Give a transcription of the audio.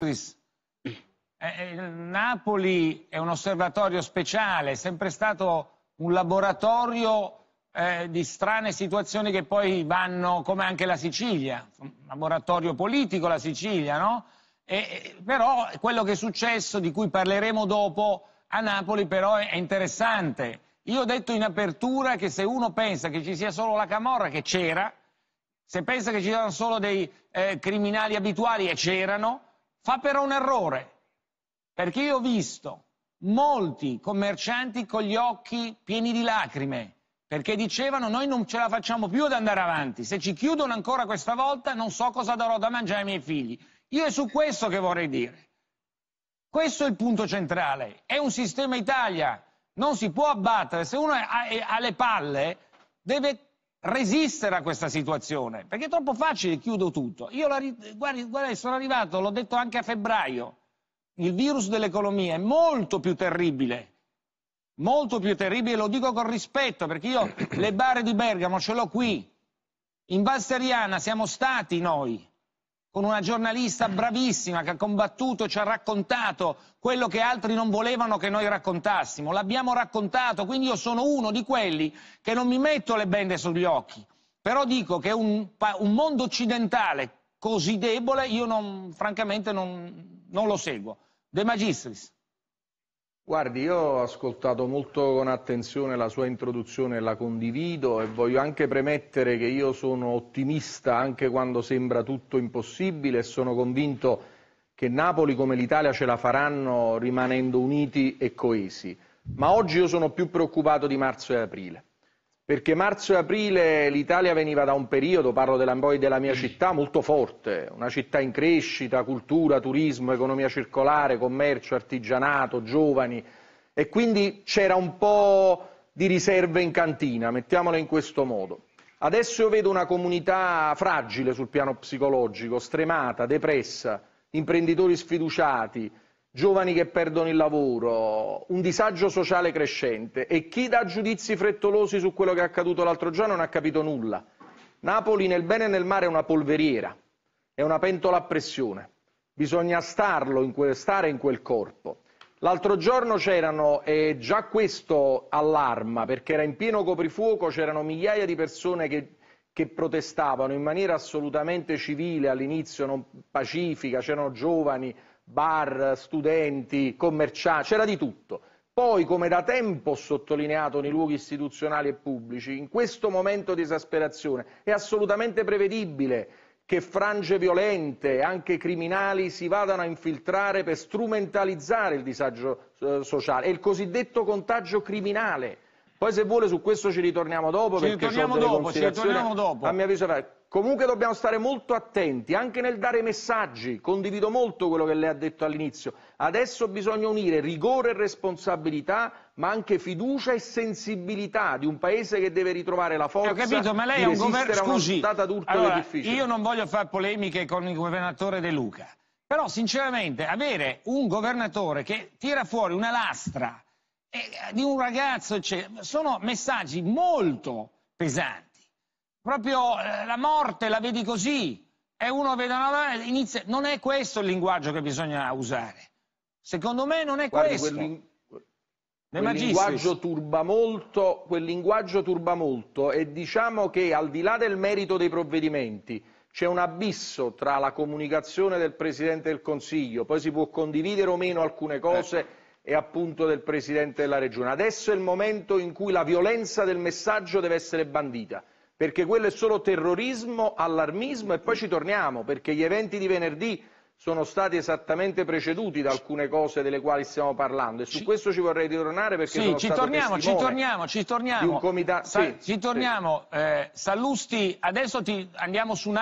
Eh, eh, Napoli è un osservatorio speciale, è sempre stato un laboratorio eh, di strane situazioni che poi vanno, come anche la Sicilia, un laboratorio politico la Sicilia, no? E, eh, però quello che è successo, di cui parleremo dopo, a Napoli però è interessante. Io ho detto in apertura che se uno pensa che ci sia solo la Camorra, che c'era, se pensa che ci siano solo dei eh, criminali abituali, e c'erano, Fa però un errore, perché io ho visto molti commercianti con gli occhi pieni di lacrime, perché dicevano noi non ce la facciamo più ad andare avanti, se ci chiudono ancora questa volta non so cosa darò da mangiare ai miei figli. Io è su questo che vorrei dire. Questo è il punto centrale, è un sistema Italia, non si può abbattere, se uno ha le palle deve resistere a questa situazione, perché è troppo facile, chiudo tutto. Io la, guardi, guardi, sono arrivato, l'ho detto anche a febbraio, il virus dell'economia è molto più terribile, molto più terribile, lo dico con rispetto, perché io le bare di Bergamo ce l'ho qui, in Valseriana siamo stati noi, con una giornalista bravissima che ha combattuto, e ci ha raccontato quello che altri non volevano che noi raccontassimo. L'abbiamo raccontato, quindi io sono uno di quelli che non mi metto le bende sugli occhi. Però dico che un, un mondo occidentale così debole io non, francamente non, non lo seguo. De Magistris. Guardi, io ho ascoltato molto con attenzione la sua introduzione la condivido e voglio anche premettere che io sono ottimista anche quando sembra tutto impossibile e sono convinto che Napoli come l'Italia ce la faranno rimanendo uniti e coesi. Ma oggi io sono più preoccupato di marzo e aprile perché marzo e aprile l'Italia veniva da un periodo, parlo della, della mia mm. città, molto forte, una città in crescita, cultura, turismo, economia circolare, commercio, artigianato, giovani e quindi c'era un po' di riserve in cantina, mettiamola in questo modo. Adesso io vedo una comunità fragile sul piano psicologico, stremata, depressa, imprenditori sfiduciati, giovani che perdono il lavoro, un disagio sociale crescente e chi dà giudizi frettolosi su quello che è accaduto l'altro giorno non ha capito nulla. Napoli nel bene e nel male è una polveriera, è una pentola a pressione, bisogna starlo, in quel, stare in quel corpo. L'altro giorno c'erano, e già questo allarma, perché era in pieno coprifuoco, c'erano migliaia di persone che, che protestavano in maniera assolutamente civile all'inizio, non pacifica, c'erano giovani, bar, studenti, commercianti, c'era di tutto. Poi, come da tempo ho sottolineato nei luoghi istituzionali e pubblici, in questo momento di esasperazione è assolutamente prevedibile che frange violente, anche criminali, si vadano a infiltrare per strumentalizzare il disagio eh, sociale, è il cosiddetto contagio criminale. Poi se vuole su questo ci ritorniamo dopo, ci perché ritorniamo dopo, ci ritorniamo dopo. a mio avviso Comunque dobbiamo stare molto attenti anche nel dare messaggi, condivido molto quello che lei ha detto all'inizio, adesso bisogna unire rigore e responsabilità ma anche fiducia e sensibilità di un paese che deve ritrovare la forza Ho capito, ma lei è un governo... Scusi, allora, io non voglio fare polemiche con il governatore De Luca, però sinceramente avere un governatore che tira fuori una lastra eh, di un ragazzo, cioè, sono messaggi molto pesanti proprio eh, la morte la vedi così e uno vede una mano eh, inizia... Non è questo il linguaggio che bisogna usare. Secondo me non è Guardi, questo. Quel, quel linguaggio turba molto, quel linguaggio turba molto e diciamo che al di là del merito dei provvedimenti c'è un abisso tra la comunicazione del Presidente del Consiglio, poi si può condividere o meno alcune eh. cose eh. e appunto del Presidente della Regione. Adesso è il momento in cui la violenza del messaggio deve essere bandita perché quello è solo terrorismo, allarmismo e poi ci torniamo, perché gli eventi di venerdì sono stati esattamente preceduti da alcune cose delle quali stiamo parlando e su ci... questo ci vorrei ritornare perché sì, ci torniamo, ci torniamo, ci torniamo, comita... Sa... sì, ci torniamo. Sì. Eh, Sallusti, adesso ti... andiamo su un